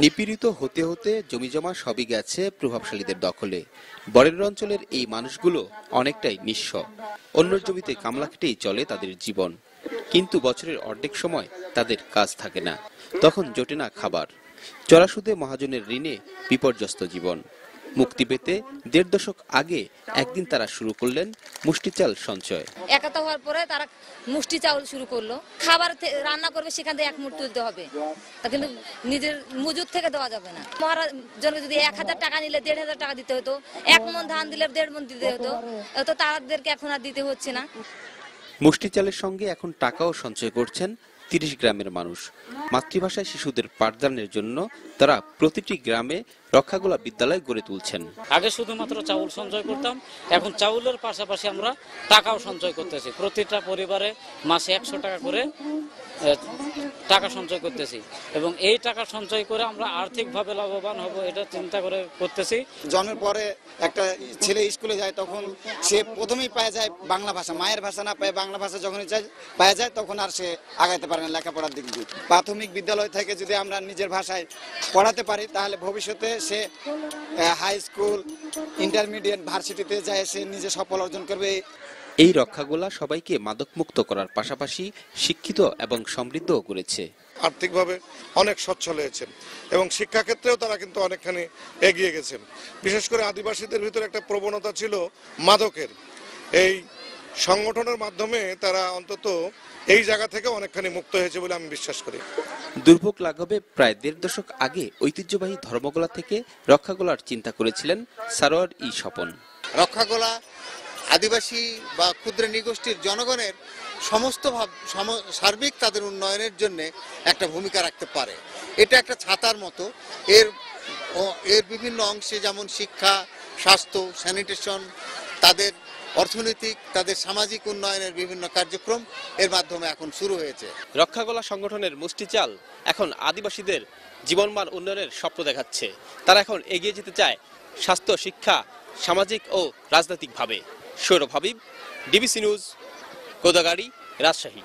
নিপীড়িত হতে হতে জমিজমা সবই গেছে প্রভাবশালীদের দখলে বরেন্দ্র অঞ্চলের এই মানুষগুলো অনেকটাই নিঃস্ব অন্য জমিতে কামলা খেটেই চলে তাদের জীবন কিন্তু বছরের অর্ধেক সময় তাদের কাজ থাকে না তখন জোটে না খাবার চড়াসুদে মহাজনের ঋণে বিপর্যস্ত জীবন মুক্তি পেতে দেড় দশক আগে একদিন তারা শুরু করলেন মুষ্টি চাল সঞ্চয় একাতা হওয়ার পরে তারা মুষ্টি চাল শুরু করলো খাবার রান্না করবে সেখান থেকে এক মুঠ তুলতে হবে কিন্তু নিজের মজুর থেকে দেওয়া যাবে না জন্য যদি এক হাজার টাকা নিলে দেড় হাজার টাকা দিতে হতো এক মন ধান দিলে দেড় মন দিতে হতো তো তাদেরকে এখন আর দিতে হচ্ছে না মুষ্টি চালের সঙ্গে এখন টাকাও সঞ্চয় করছেন তিরিশ গ্রামের মানুষ মাতৃভাষায় শিশুদের পাঠদানের জন্য তারা প্রতিটি গ্রামে রক্ষাগোলা বিদ্যালয় গড়ে তুলছেন আগে শুধুমাত্র চাউল সঞ্চয় করতাম এখন চাউলের পাশাপাশি আমরা টাকাও সঞ্চয় করতেছি প্রতিটা পরিবারে মাসে একশো টাকা করে টাকা সঞ্চয় করতেছি এবং এই টাকা সঞ্চয় করে আমরা আর্থিকভাবে লাভবান হব এটা চিন্তা করে করতেছি জন্মের পরে একটা ছেলে স্কুলে যায় তখন সে প্রথমেই পায় যায় বাংলা ভাষা মায়ের ভাষা না পায় বাংলা ভাষা যখনই যায় পায় যায় তখন আর সে আগাইতে পারে পারবেন লেখাপড়ার দিক দিয়ে প্রাথমিক বিদ্যালয় থেকে যদি আমরা নিজের ভাষায় পড়াতে পারি তাহলে ভবিষ্যতে সে হাই স্কুল ইন্টারমিডিয়েট ভার্সিটিতে যায় সে নিজে সফল অর্জন করবে এই রক্ষাগুলা সবাইকে মাদকমুক্ত করার পাশাপাশি শিক্ষিত এবং সমৃদ্ধও করেছে আর্থিকভাবে অনেক সচ্ছল হয়েছেন এবং শিক্ষাক্ষেত্রেও তারা কিন্তু অনেকখানি এগিয়ে গেছেন বিশেষ করে আদিবাসীদের ভিতরে একটা প্রবণতা ছিল মাদকের এই সংগঠনের মাধ্যমে তারা অন্তত এই জায়গা থেকে অনেকখানি মুক্ত হয়েছে বলে আমি বিশ্বাস করি দুর্ভোগ লাঘবে প্রায় দেড় দশক আগে ঐতিহ্যবাহী ধর্মগোলা থেকে রক্ষাগোলার চিন্তা করেছিলেন সারোয়ার ই স্বপন রক্ষাগোলা আদিবাসী বা ক্ষুদ্র নিগোষ্ঠীর জনগণের সমস্ত ভাব সার্বিক তাদের উন্নয়নের জন্য একটা ভূমিকা রাখতে পারে এটা একটা ছাতার মতো এর এর বিভিন্ন অংশে যেমন শিক্ষা স্বাস্থ্য স্যানিটেশন তাদের অর্থনৈতিক তাদের সামাজিক উন্নয়নের বিভিন্ন কার্যক্রম এর মাধ্যমে এখন শুরু হয়েছে রক্ষাগোলা সংগঠনের মুষ্টিচাল এখন আদিবাসীদের জীবনমান উন্নয়নের স্বপ্ন দেখাচ্ছে তারা এখন এগিয়ে যেতে চায় স্বাস্থ্য শিক্ষা সামাজিক ও রাজনৈতিকভাবে সৌরভ হাবিব ডিবিসি নিউজ কোদাগাড়ি রাজশাহী